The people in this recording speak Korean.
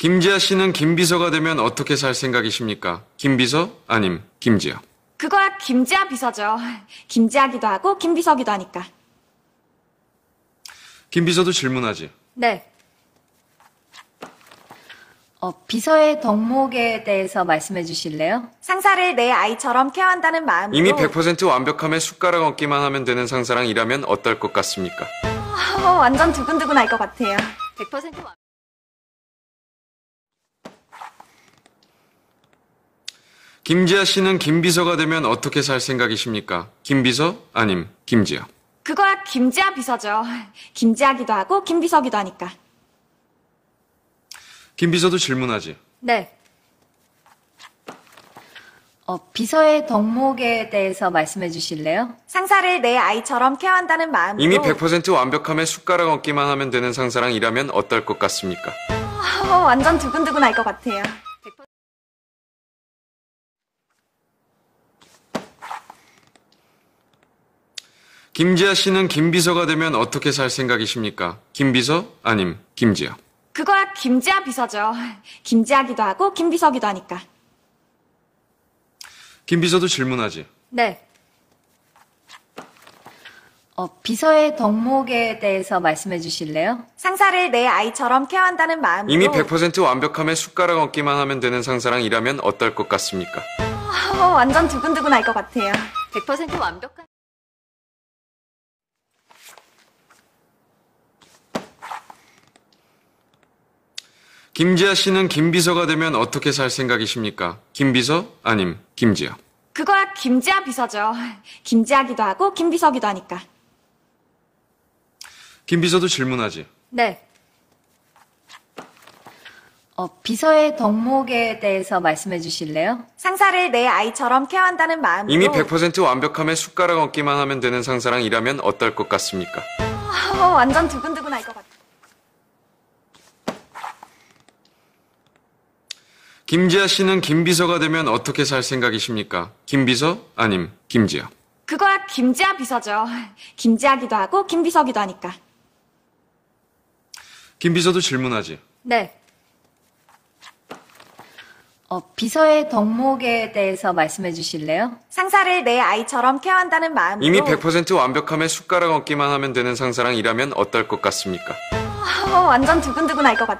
김지아 씨는 김비서가 되면 어떻게 살 생각이십니까? 김비서 아님 김지아. 그거야 김지아 비서죠. 김지아기도 하고 김비서기도 하니까. 김비서도 질문하지. 네. 어, 비서의 덕목에 대해서 말씀해 주실래요? 상사를 내 아이처럼 케어한다는 마음으로 이미 100% 완벽함에 숟가락 얹기만 하면 되는 상사랑 일하면 어떨 것 같습니까? 어, 완전 두근두근 할것 같아요. 100% 완... 김지아 씨는 김비서가 되면 어떻게 살 생각이십니까? 김비서 아님 김지아. 그거야 김지아 비서죠. 김지아기도 하고 김비서기도 하니까. 김비서도 질문하지. 네. 어, 비서의 덕목에 대해서 말씀해 주실래요? 상사를 내 아이처럼 케어한다는 마음으로 이미 100% 완벽함에 숟가락 얹기만 하면 되는 상사랑 일하면 어떨 것 같습니까? 어, 완전 두근두근할 것 같아요. 김지아 씨는 김비서가 되면 어떻게 살 생각이십니까? 김비서 아님 김지아. 그거야 김지아 비서죠. 김지아기도 하고 김비서기도 하니까. 김비서도 질문하지. 네. 어, 비서의 덕목에 대해서 말씀해 주실래요? 상사를 내 아이처럼 케어한다는 마음으로 이미 100% 완벽함에 숟가락 얹기만 하면 되는 상사랑 일하면 어떨 것 같습니까? 어, 완전 두근두근할 것 같아요. 100% 완벽한 김지아 씨는 김비서가 되면 어떻게 살 생각이십니까? 김비서 아님 김지아. 그거야 김지아 비서죠. 김지아기도 하고 김비서기도 하니까. 김비서도 질문하지. 네. 어, 비서의 덕목에 대해서 말씀해 주실래요? 상사를 내 아이처럼 케어한다는 마음으로 이미 100% 완벽함에 숟가락 얹기만 하면 되는 상사랑 일하면 어떨 것 같습니까? 어, 완전 두근두근할 것 같아. 요 김지아 씨는 김비서가 되면 어떻게 살 생각이십니까? 김비서 아님 김지아. 그거야 김지아 비서죠. 김지아기도 하고 김비서기도 하니까. 김비서도 질문하지. 네. 어, 비서의 덕목에 대해서 말씀해 주실래요? 상사를 내 아이처럼 케어한다는 마음으로 이미 100% 완벽함에 숟가락 얹기만 하면 되는 상사랑 일하면 어떨 것 같습니까? 어, 완전 두근두근할 것 같아.